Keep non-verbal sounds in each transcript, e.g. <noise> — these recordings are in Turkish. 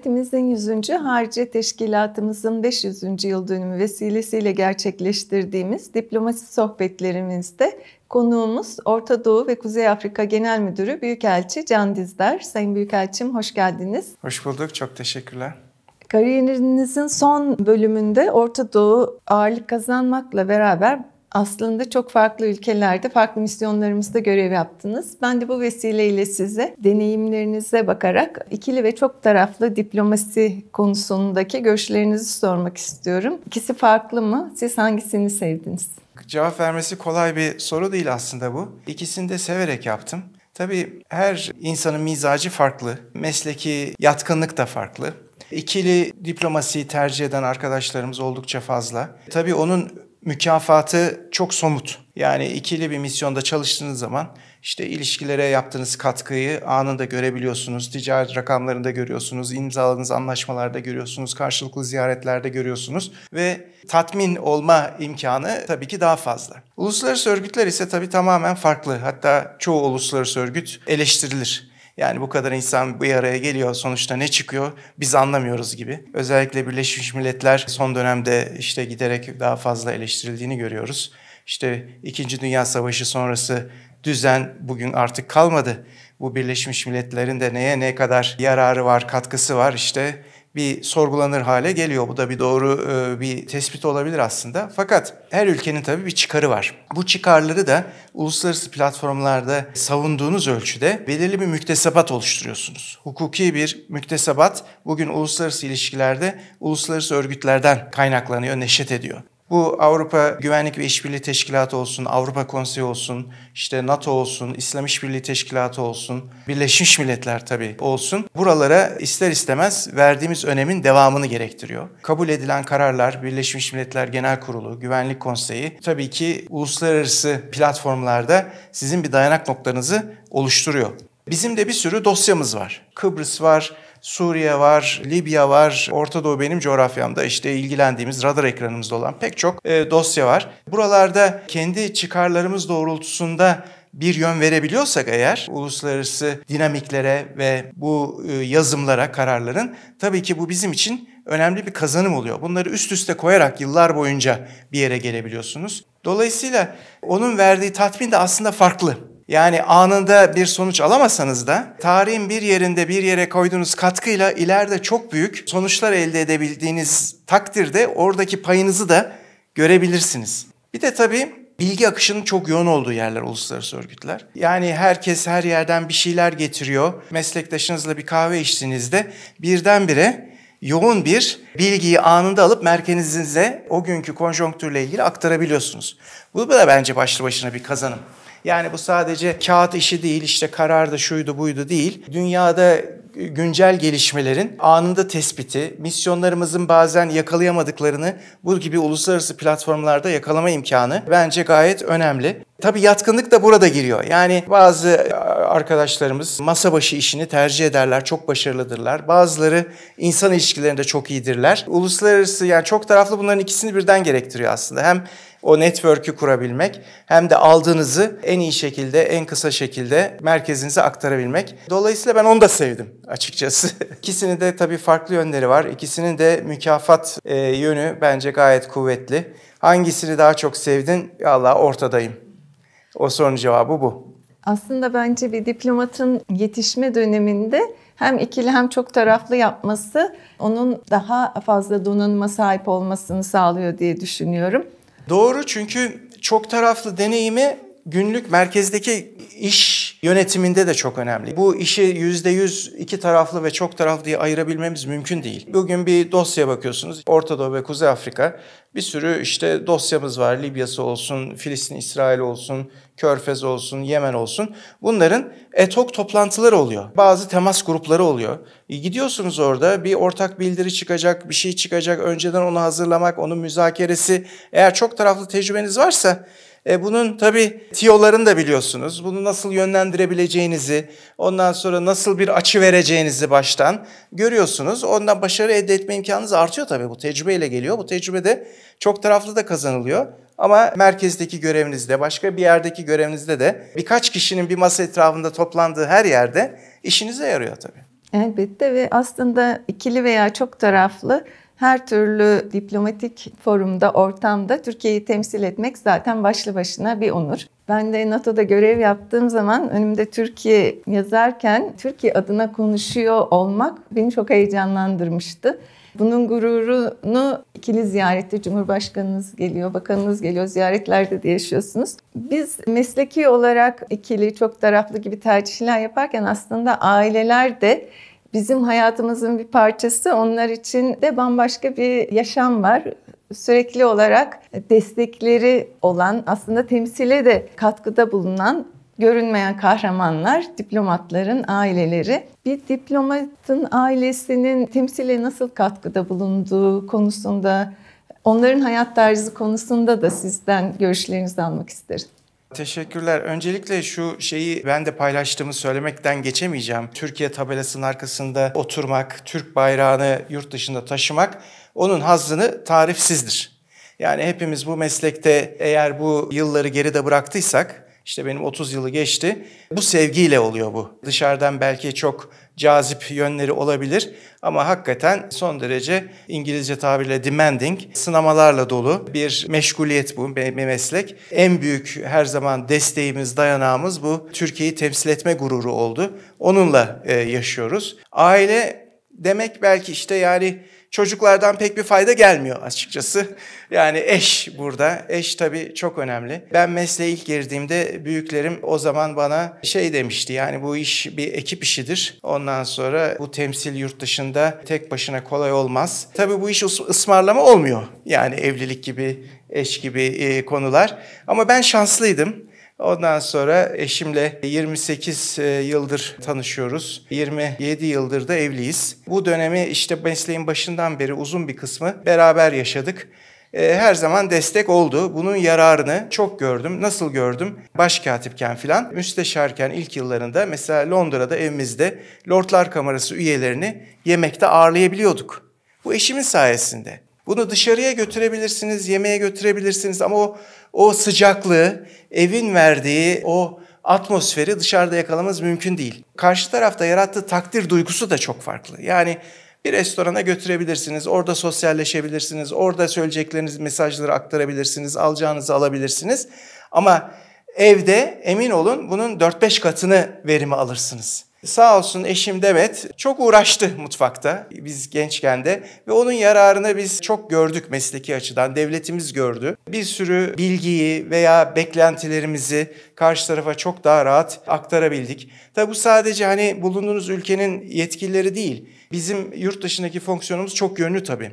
Cumhuriyetimizin 100. Harici Teşkilatımızın 500. yıl dönümü vesilesiyle gerçekleştirdiğimiz diplomasi sohbetlerimizde konuğumuz Orta Doğu ve Kuzey Afrika Genel Müdürü Büyükelçi Can Dizdar. Sayın Büyükelçim hoş geldiniz. Hoş bulduk, çok teşekkürler. Kariyerinizin son bölümünde Orta Doğu ağırlık kazanmakla beraber aslında çok farklı ülkelerde farklı misyonlarımızda görev yaptınız. Ben de bu vesileyle size deneyimlerinize bakarak ikili ve çok taraflı diplomasi konusundaki görüşlerinizi sormak istiyorum. İkisi farklı mı? Siz hangisini sevdiniz? Cevap vermesi kolay bir soru değil aslında bu. İkisini de severek yaptım. Tabii her insanın mizacı farklı, mesleki yatkınlık da farklı. İkili diplomasiyi tercih eden arkadaşlarımız oldukça fazla. Tabii onun mükafatı çok somut. Yani ikili bir misyonda çalıştığınız zaman işte ilişkilere yaptığınız katkıyı anında görebiliyorsunuz. Ticaret rakamlarında görüyorsunuz, imzaladığınız anlaşmalarda görüyorsunuz, karşılıklı ziyaretlerde görüyorsunuz ve tatmin olma imkanı tabii ki daha fazla. Uluslararası örgütler ise tabii tamamen farklı. Hatta çoğu uluslararası örgüt eleştirilir. Yani bu kadar insan bir araya geliyor sonuçta ne çıkıyor biz anlamıyoruz gibi. Özellikle Birleşmiş Milletler son dönemde işte giderek daha fazla eleştirildiğini görüyoruz. İşte İkinci Dünya Savaşı sonrası düzen bugün artık kalmadı. Bu Birleşmiş Milletler'in de neye ne kadar yararı var, katkısı var işte bir sorgulanır hale geliyor. Bu da bir doğru e, bir tespit olabilir aslında. Fakat her ülkenin tabii bir çıkarı var. Bu çıkarları da uluslararası platformlarda savunduğunuz ölçüde belirli bir müktesebat oluşturuyorsunuz. Hukuki bir müktesebat bugün uluslararası ilişkilerde uluslararası örgütlerden kaynaklanıyor, neşet ediyor. Bu Avrupa Güvenlik ve İşbirliği Teşkilatı olsun, Avrupa Konseyi olsun, işte NATO olsun, İslam İşbirliği Teşkilatı olsun, Birleşmiş Milletler tabii olsun. Buralara ister istemez verdiğimiz önemin devamını gerektiriyor. Kabul edilen kararlar Birleşmiş Milletler Genel Kurulu, Güvenlik Konseyi tabii ki uluslararası platformlarda sizin bir dayanak noktanızı oluşturuyor. Bizim de bir sürü dosyamız var. Kıbrıs var, Suriye var, Libya var, Orta Doğu benim coğrafyamda işte ilgilendiğimiz radar ekranımızda olan pek çok e, dosya var. Buralarda kendi çıkarlarımız doğrultusunda bir yön verebiliyorsak eğer uluslararası dinamiklere ve bu e, yazımlara kararların tabii ki bu bizim için önemli bir kazanım oluyor. Bunları üst üste koyarak yıllar boyunca bir yere gelebiliyorsunuz. Dolayısıyla onun verdiği tatmin de aslında farklı. Yani anında bir sonuç alamasanız da tarihin bir yerinde bir yere koyduğunuz katkıyla ileride çok büyük sonuçlar elde edebildiğiniz takdirde oradaki payınızı da görebilirsiniz. Bir de tabii bilgi akışının çok yoğun olduğu yerler uluslararası örgütler. Yani herkes her yerden bir şeyler getiriyor. Meslektaşınızla bir kahve içtiğinizde birdenbire yoğun bir bilgiyi anında alıp merkezinize o günkü konjonktürle ilgili aktarabiliyorsunuz. Bu da bence başlı başına bir kazanım. Yani bu sadece kağıt işi değil işte karar da şuydu buydu değil. Dünyada güncel gelişmelerin anında tespiti, misyonlarımızın bazen yakalayamadıklarını bu gibi uluslararası platformlarda yakalama imkanı bence gayet önemli. Tabii yatkınlık da burada giriyor. Yani bazı arkadaşlarımız masa başı işini tercih ederler, çok başarılıdırlar. Bazıları insan ilişkilerinde çok iyidirler. Uluslararası yani çok taraflı bunların ikisini birden gerektiriyor aslında. Hem o network'ü kurabilmek hem de aldığınızı en iyi şekilde, en kısa şekilde merkezinize aktarabilmek. Dolayısıyla ben onu da sevdim açıkçası. <laughs> İkisini de tabii farklı yönleri var. İkisinin de mükafat e, yönü bence gayet kuvvetli. Hangisini daha çok sevdin? Allah ortadayım. O sorunun cevabı bu. Aslında bence bir diplomatın yetişme döneminde hem ikili hem çok taraflı yapması onun daha fazla donanıma sahip olmasını sağlıyor diye düşünüyorum. Doğru çünkü çok taraflı deneyimi günlük merkezdeki iş yönetiminde de çok önemli. Bu işi %100 iki taraflı ve çok taraflı diye ayırabilmemiz mümkün değil. Bugün bir dosya bakıyorsunuz. Orta Doğu ve Kuzey Afrika bir sürü işte dosyamız var. Libya'sı olsun, Filistin, İsrail olsun, Körfez olsun, Yemen olsun. Bunların etok toplantıları oluyor. Bazı temas grupları oluyor. E, gidiyorsunuz orada bir ortak bildiri çıkacak, bir şey çıkacak. Önceden onu hazırlamak, onun müzakeresi. Eğer çok taraflı tecrübeniz varsa e, bunun tabi tiyolarını da biliyorsunuz. Bunu nasıl yönlendirebileceğinizi, ondan sonra nasıl bir açı vereceğinizi baştan görüyorsunuz. Ondan başarı elde etme imkanınız artıyor tabi Bu tecrübeyle geliyor. Bu tecrübede çok taraflı da kazanılıyor. Ama merkezdeki görevinizde, başka bir yerdeki görevinizde de birkaç kişinin bir masa etrafında toplandığı her yerde işinize yarıyor tabii. Elbette ve aslında ikili veya çok taraflı her türlü diplomatik forumda, ortamda Türkiye'yi temsil etmek zaten başlı başına bir onur. Ben de NATO'da görev yaptığım zaman önümde Türkiye yazarken Türkiye adına konuşuyor olmak beni çok heyecanlandırmıştı. Bunun gururunu ikili ziyarette Cumhurbaşkanınız geliyor, bakanınız geliyor, ziyaretlerde de yaşıyorsunuz. Biz mesleki olarak ikili, çok taraflı gibi tercihler yaparken aslında aileler de bizim hayatımızın bir parçası. Onlar için de bambaşka bir yaşam var sürekli olarak destekleri olan aslında temsile de katkıda bulunan görünmeyen kahramanlar, diplomatların aileleri. Bir diplomatın ailesinin temsile nasıl katkıda bulunduğu konusunda, onların hayat tarzı konusunda da sizden görüşlerinizi almak isterim. Teşekkürler. Öncelikle şu şeyi ben de paylaştığımı söylemekten geçemeyeceğim. Türkiye tabelasının arkasında oturmak, Türk bayrağını yurt dışında taşımak onun hazzını tarifsizdir. Yani hepimiz bu meslekte eğer bu yılları geride bıraktıysak işte benim 30 yılı geçti. Bu sevgiyle oluyor bu. Dışarıdan belki çok cazip yönleri olabilir ama hakikaten son derece İngilizce tabirle demanding, sınamalarla dolu bir meşguliyet bu bir meslek. En büyük her zaman desteğimiz, dayanağımız bu Türkiye'yi temsil etme gururu oldu. Onunla e, yaşıyoruz. Aile demek belki işte yani çocuklardan pek bir fayda gelmiyor açıkçası. Yani eş burada. Eş tabii çok önemli. Ben mesleğe ilk girdiğimde büyüklerim o zaman bana şey demişti. Yani bu iş bir ekip işidir. Ondan sonra bu temsil yurt dışında tek başına kolay olmaz. Tabii bu iş ısmarlama olmuyor. Yani evlilik gibi, eş gibi e, konular. Ama ben şanslıydım. Ondan sonra eşimle 28 e, yıldır tanışıyoruz. 27 yıldır da evliyiz. Bu dönemi işte mesleğin başından beri uzun bir kısmı beraber yaşadık e, her zaman destek oldu. Bunun yararını çok gördüm. Nasıl gördüm? Başkatipken filan, müsteşarken ilk yıllarında mesela Londra'da evimizde Lordlar Kamerası üyelerini yemekte ağırlayabiliyorduk. Bu eşimin sayesinde. Bunu dışarıya götürebilirsiniz, yemeğe götürebilirsiniz ama o, o sıcaklığı, evin verdiği o atmosferi dışarıda yakalamamız mümkün değil. Karşı tarafta yarattığı takdir duygusu da çok farklı. Yani bir restorana götürebilirsiniz, orada sosyalleşebilirsiniz, orada söyleyecekleriniz mesajları aktarabilirsiniz, alacağınızı alabilirsiniz. Ama evde emin olun bunun 4-5 katını verimi alırsınız. Sağ olsun eşim Demet çok uğraştı mutfakta biz gençken de ve onun yararını biz çok gördük mesleki açıdan. Devletimiz gördü. Bir sürü bilgiyi veya beklentilerimizi karşı tarafa çok daha rahat aktarabildik. Tabi bu sadece hani bulunduğunuz ülkenin yetkilileri değil. Bizim yurt dışındaki fonksiyonumuz çok yönlü tabi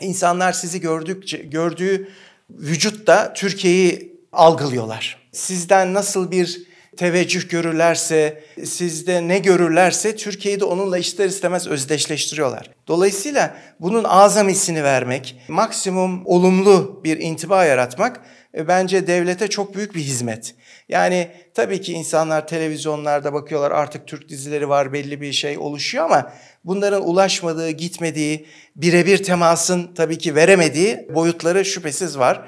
İnsanlar sizi gördükçe gördüğü vücutta Türkiye'yi algılıyorlar. Sizden nasıl bir teveccüh görürlerse, sizde ne görürlerse Türkiye'yi de onunla ister istemez özdeşleştiriyorlar. Dolayısıyla bunun azamisini vermek, maksimum olumlu bir intiba yaratmak e, bence devlete çok büyük bir hizmet. Yani tabii ki insanlar televizyonlarda bakıyorlar artık Türk dizileri var belli bir şey oluşuyor ama bunların ulaşmadığı, gitmediği, birebir temasın tabii ki veremediği boyutları şüphesiz var.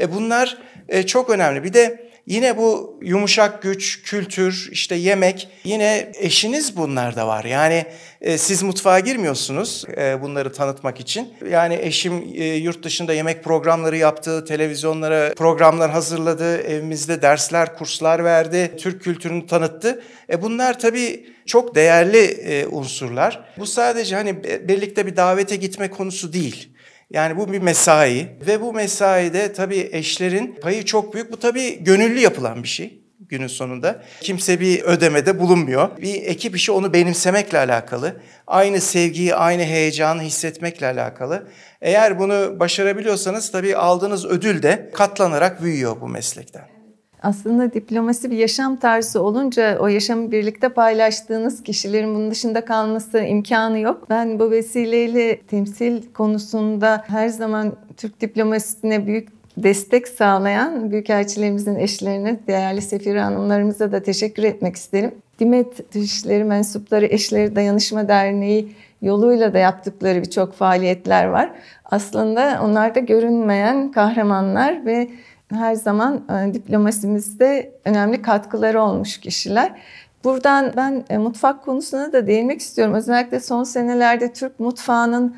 E, bunlar e, çok önemli. Bir de Yine bu yumuşak güç, kültür, işte yemek yine eşiniz bunlar da var. Yani e, siz mutfağa girmiyorsunuz e, bunları tanıtmak için. Yani eşim e, yurt dışında yemek programları yaptı, televizyonlara programlar hazırladı, evimizde dersler, kurslar verdi, Türk kültürünü tanıttı. E, bunlar tabii çok değerli e, unsurlar. Bu sadece hani birlikte bir davete gitme konusu değil. Yani bu bir mesai ve bu mesaide tabii eşlerin payı çok büyük. Bu tabii gönüllü yapılan bir şey günün sonunda. Kimse bir ödemede bulunmuyor. Bir ekip işi onu benimsemekle alakalı. Aynı sevgiyi, aynı heyecanı hissetmekle alakalı. Eğer bunu başarabiliyorsanız tabii aldığınız ödül de katlanarak büyüyor bu meslekten. Aslında diplomasi bir yaşam tarzı olunca o yaşamı birlikte paylaştığınız kişilerin bunun dışında kalması imkanı yok. Ben bu vesileyle temsil konusunda her zaman Türk diplomasisine büyük destek sağlayan büyükelçilerimizin eşlerine, değerli sefir hanımlarımıza da teşekkür etmek isterim. Dimet Dışişleri Mensupları Eşleri Dayanışma Derneği yoluyla da yaptıkları birçok faaliyetler var. Aslında onlar da görünmeyen kahramanlar ve her zaman e, diplomasimizde önemli katkıları olmuş kişiler. Buradan ben e, mutfak konusuna da değinmek istiyorum. Özellikle son senelerde Türk mutfağının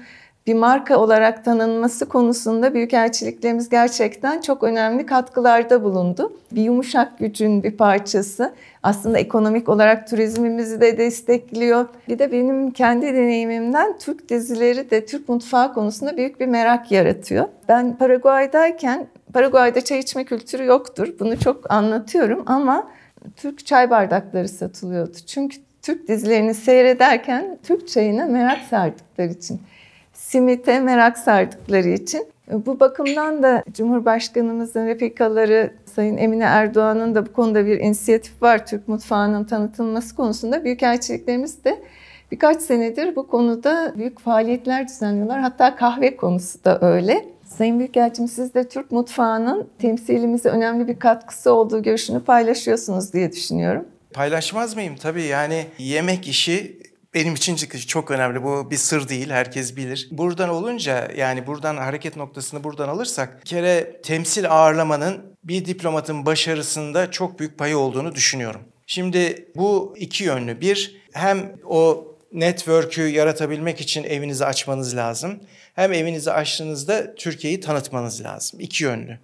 bir marka olarak tanınması konusunda büyükelçiliklerimiz gerçekten çok önemli katkılarda bulundu. Bir yumuşak gücün bir parçası. Aslında ekonomik olarak turizmimizi de destekliyor. Bir de benim kendi deneyimimden Türk dizileri de Türk mutfağı konusunda büyük bir merak yaratıyor. Ben Paraguay'dayken Paraguay'da çay içme kültürü yoktur. Bunu çok anlatıyorum ama Türk çay bardakları satılıyordu. Çünkü Türk dizilerini seyrederken Türk çayına merak serdikleri için simite merak sardıkları için. E, bu bakımdan da Cumhurbaşkanımızın refikaları Sayın Emine Erdoğan'ın da bu konuda bir inisiyatif var. Türk mutfağının tanıtılması konusunda büyükelçiliklerimiz de birkaç senedir bu konuda büyük faaliyetler düzenliyorlar. Hatta kahve konusu da öyle. Sayın Büyükelçim siz de Türk mutfağının temsilimize önemli bir katkısı olduğu görüşünü paylaşıyorsunuz diye düşünüyorum. Paylaşmaz mıyım? Tabii yani yemek işi benim için çok önemli. Bu bir sır değil. Herkes bilir. Buradan olunca yani buradan hareket noktasını buradan alırsak bir kere temsil ağırlamanın bir diplomatın başarısında çok büyük payı olduğunu düşünüyorum. Şimdi bu iki yönlü. Bir hem o network'ü yaratabilmek için evinizi açmanız lazım. Hem evinizi açtığınızda Türkiye'yi tanıtmanız lazım. İki yönlü.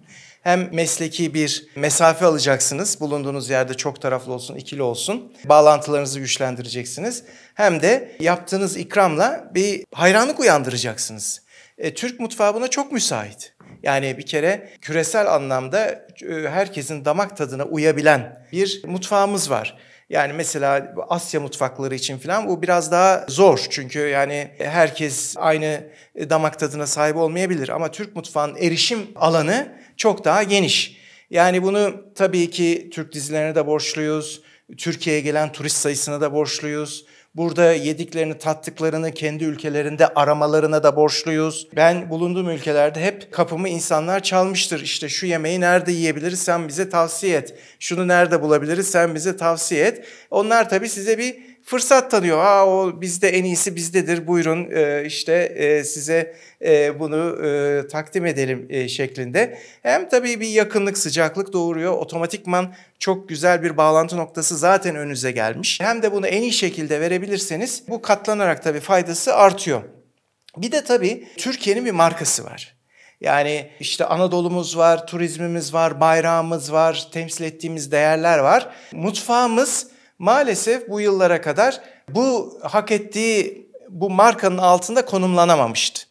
Hem mesleki bir mesafe alacaksınız. Bulunduğunuz yerde çok taraflı olsun, ikili olsun. Bağlantılarınızı güçlendireceksiniz. Hem de yaptığınız ikramla bir hayranlık uyandıracaksınız. E, Türk mutfağı buna çok müsait. Yani bir kere küresel anlamda e, herkesin damak tadına uyabilen bir mutfağımız var. Yani mesela Asya mutfakları için falan bu biraz daha zor. Çünkü yani herkes aynı e, damak tadına sahip olmayabilir. Ama Türk mutfağının erişim alanı çok daha geniş. Yani bunu tabii ki Türk dizilerine de borçluyuz. Türkiye'ye gelen turist sayısına da borçluyuz. Burada yediklerini, tattıklarını kendi ülkelerinde aramalarına da borçluyuz. Ben bulunduğum ülkelerde hep kapımı insanlar çalmıştır. İşte şu yemeği nerede yiyebiliriz sen bize tavsiye et. Şunu nerede bulabiliriz sen bize tavsiye et. Onlar tabii size bir fırsat tanıyor. Aa o bizde en iyisi bizdedir buyurun e, işte e, size e, bunu e, takdim edelim e, şeklinde. Hem tabii bir yakınlık sıcaklık doğuruyor. Otomatikman çok güzel bir bağlantı noktası zaten önünüze gelmiş. Hem de bunu en iyi şekilde verebilirseniz bu katlanarak tabii faydası artıyor. Bir de tabii Türkiye'nin bir markası var. Yani işte Anadolu'muz var, turizmimiz var, bayrağımız var, temsil ettiğimiz değerler var. Mutfağımız maalesef bu yıllara kadar bu hak ettiği bu markanın altında konumlanamamıştı.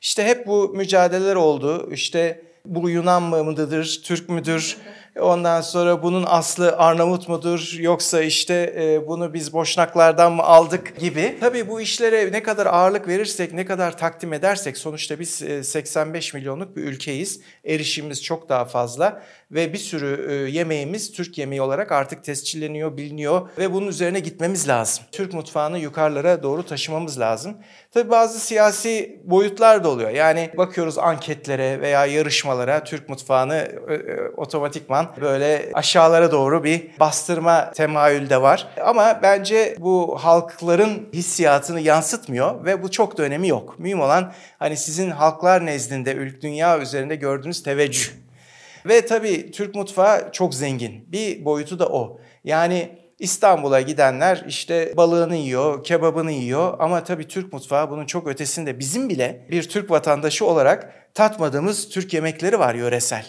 İşte hep bu mücadeleler oldu. İşte bu Yunan mıdır, Türk müdür? Ondan sonra bunun aslı Arnavut mudur yoksa işte e, bunu biz boşnaklardan mı aldık gibi. Tabii bu işlere ne kadar ağırlık verirsek, ne kadar takdim edersek sonuçta biz 85 e, milyonluk bir ülkeyiz. Erişimimiz çok daha fazla ve bir sürü e, yemeğimiz Türk yemeği olarak artık tescilleniyor, biliniyor ve bunun üzerine gitmemiz lazım. Türk mutfağını yukarılara doğru taşımamız lazım. Tabii bazı siyasi boyutlar da oluyor. Yani bakıyoruz anketlere veya yarışmalara Türk mutfağını e, e, otomatikman böyle aşağılara doğru bir bastırma temayülü de var. Ama bence bu halkların hissiyatını yansıtmıyor ve bu çok da önemi yok. Mühim olan hani sizin halklar nezdinde, ülk dünya üzerinde gördüğünüz teveccüh. Ve tabii Türk mutfağı çok zengin. Bir boyutu da o. Yani İstanbul'a gidenler işte balığını yiyor, kebabını yiyor ama tabii Türk mutfağı bunun çok ötesinde. Bizim bile bir Türk vatandaşı olarak tatmadığımız Türk yemekleri var yöresel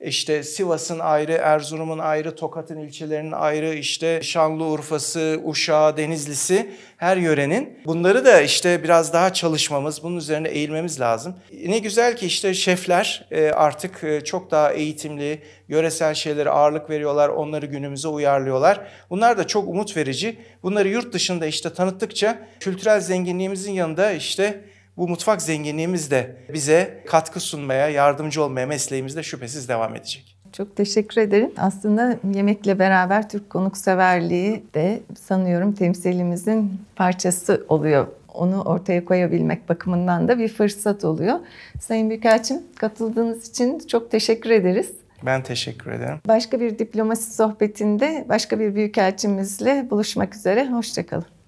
işte Sivas'ın ayrı, Erzurum'un ayrı, Tokat'ın ilçelerinin ayrı, işte Şanlıurfa'sı, Uşağı, Denizli'si her yörenin. Bunları da işte biraz daha çalışmamız, bunun üzerine eğilmemiz lazım. Ne güzel ki işte şefler e, artık e, çok daha eğitimli, yöresel şeylere ağırlık veriyorlar, onları günümüze uyarlıyorlar. Bunlar da çok umut verici. Bunları yurt dışında işte tanıttıkça kültürel zenginliğimizin yanında işte bu mutfak zenginliğimiz de bize katkı sunmaya, yardımcı olmaya mesleğimizde şüphesiz devam edecek. Çok teşekkür ederim. Aslında yemekle beraber Türk konukseverliği de sanıyorum temsilimizin parçası oluyor. Onu ortaya koyabilmek bakımından da bir fırsat oluyor. Sayın Büyükelçim katıldığınız için çok teşekkür ederiz. Ben teşekkür ederim. Başka bir diplomasi sohbetinde başka bir büyükelçimizle buluşmak üzere. Hoşçakalın.